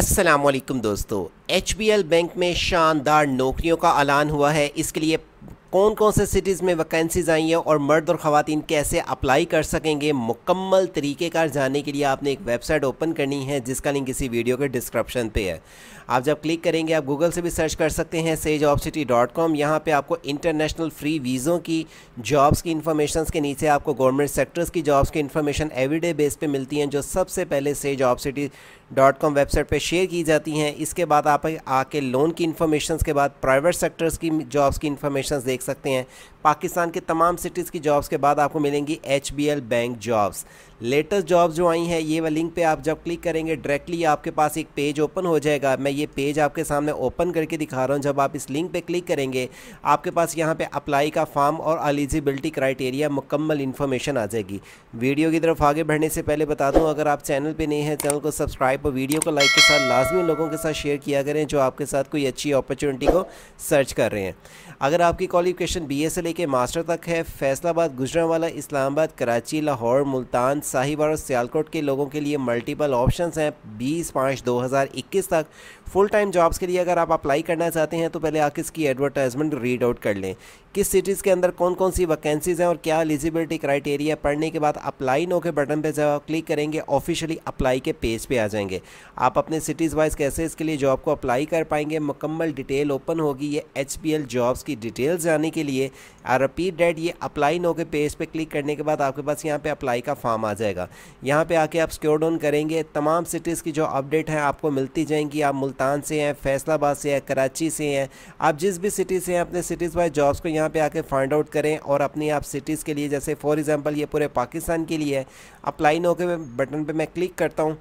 असलम दोस्तों H bank में शानदार नौकरियों का ऐलान हुआ है इसके लिए कौन कौन से सिटीज़ में वैकेंसीज़ आई हैं और मर्द और ख़वान कैसे अप्लाई कर सकेंगे मुकम्मल तरीके का जाने के लिए आपने एक वेबसाइट ओपन करनी है जिसका लिंक इसी वीडियो के डिस्क्रिप्शन पे है आप जब क्लिक करेंगे आप गूगल से भी सर्च कर सकते हैं sage of city dot com यहाँ पर आपको इंटरनेशनल फ्री वीज़ों की जॉब्स की इन्फॉर्मेशन के नीचे आपको गवर्नमेंट सेक्टर्स की जॉब्स की इन्फॉर्मेशन एवरीडे बेस पर मिलती हैं जो सबसे पहले sage of city dot com website पर शेयर की जाती हैं इसके बाद आप आके लोन की इन्फॉर्मेशन के बाद प्राइवेट सेक्टर्स की जॉब्स की इन्फॉर्मेशन देख देख सकते हैं पाकिस्तान के तमाम सिटीज़ की जॉब्स के बाद आपको मिलेंगी H bank jobs latest job जो आई हैं ये वह लिंक पे आप जब क्लिक करेंगे डायरेक्टली आपके पास एक पेज ओपन हो जाएगा मैं ये पेज आपके सामने ओपन करके दिखा रहा हूँ जब आप इस लिंक पे क्लिक करेंगे आपके पास यहाँ पे अप्लाई का फॉर्म और एलिजिबिलिटी क्राइटेरिया मुकम्मल इन्फॉर्मेशन आ जाएगी वीडियो की तरफ आगे बढ़ने से पहले बता दूँ अगर आप चैनल पर नहीं हैं चैनल को सब्सक्राइब और वीडियो को लाइक के साथ लाजमी लोगों के साथ शेयर किया करें जो आपके साथ कोई अच्छी अपॉर्चुनिटी को सर्च कर रहे हैं अगर आपकी क्वालिफिकेशन बी से लेकर मास्टर तक है फैसलाबाद गुजरावाला इस्लामाबाद कराची लाहौर मुल्तान साहिबार और सियालकोट के लोगों के लिए मल्टीपल ऑप्शंस हैं 20 पाँच 2021 तक फुल टाइम जॉब्स के लिए अगर आप अप्लाई करना चाहते हैं तो पहले आप इसकी एडवर्टाइजमेंट रीड आउट कर लें किस सिटीज़ के अंदर कौन कौन सी वैकेंसीज़ हैं और क्या एलिजिबिलिटी क्राइटेरिया पढ़ने के बाद अप्लाई नो के बटन पर जब क्लिक करेंगे ऑफिशियली अप्लाई के पेज पे आ जाएंगे आप अपने सिटीज़ वाइज कैसे इसके लिए जॉब को अप्लाई कर पाएंगे मुकम्मल डिटेल ओपन होगी ये एच जॉब्स की डिटेल्स जाने के लिए रिपीट डेट ये अप्लाई नो के पेज पे क्लिक करने के बाद आपके पास यहाँ पर अप्लाई का फॉर्म आ जाएगा यहाँ पे आके आप स्क्योर डाउन करेंगे तमाम सिटीज़ की जो अपडेट है आपको मिलती जाएंगी आप मुल्तान से हैं फैसलाबाद से हैं कराची से हैं आप जिस भी सिटी से हैं अपने सिटीज़ वाइज जॉब्स को यहाँ पर आके फाइंड आउट करें और अपनी आप सिटीज़ के लिए जैसे फॉर एग्ज़ाम्पल ये पूरे पाकिस्तान के लिए है अप्लाई नो के बटन पर मैं क्लिक करता हूँ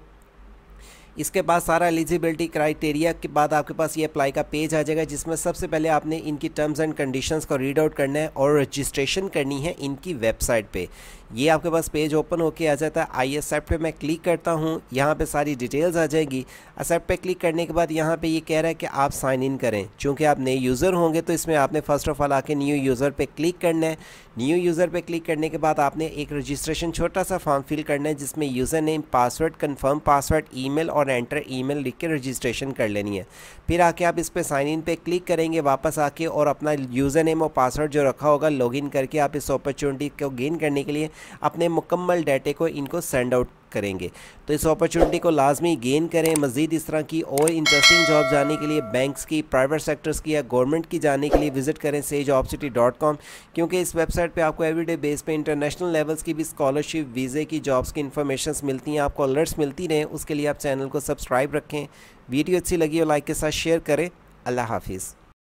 इसके बाद सारा एलिजिबिलिटी क्राइटेरिया के बाद आपके पास ये अप्लाई का पेज आ जाएगा जिसमें सबसे पहले आपने इनकी टर्म्स एंड कंडीशंस को रीड आउट करना है और रजिस्ट्रेशन करनी है इनकी वेबसाइट पे ये आपके पास पेज ओपन होके आ जाता है आई एक्सेप्ट पे मैं क्लिक करता हूँ यहाँ पे सारी डिटेल्स आ जाएगी एक्सेप्ट पे क्लिक करने के बाद यहाँ पे ये कह रहा है कि आप साइन इन करें चूँकि आप नए यूज़र होंगे तो इसमें आपने फ़र्स्ट ऑफ़ ऑल आके न्यू यूज़र पे क्लिक करना है न्यू यूज़र पे क्लिक करने के बाद आपने एक रजिस्ट्रेशन छोटा सा फॉर्म फिल करना है जिसमें user name password confirm password e और एंटर मेल लिख के रजिस्ट्रेशन कर लेनी है फिर आके आप इस पर साइन इन पर क्लिक करेंगे वापस आके और अपना यूज़र नेम और पासवर्ड जो रखा होगा लॉग करके आप इस अपॉर्चुनिटी को गेन करने के लिए अपने मुकम्मल डाटे को इनको सेंड आउट करेंगे तो इस अपॉर्चुनिटी को लाजमी गेन करें मज़ीद इस तरह की और इंटरेस्टिंग जॉब जाने के लिए बैंक्स की प्राइवेट सेक्टर्स की या गवर्नमेंट की जाने के लिए विजिट करें से ऑफ सिटी डॉट कॉम क्योंकि इस वेबसाइट पे आपको एवरीडे बेस पे इंटरनेशनल लेवल्स की भी स्कॉलरशिप वीज़े की जॉब्स की इन्फॉर्मेशन मिलती हैं आपको अलर्ट्स मिलती रहें उसके लिए आप चैनल को सब्सक्राइब रखें वीडियो अच्छी लगी और लाइक के साथ शेयर करें अल्लाह हाफिज़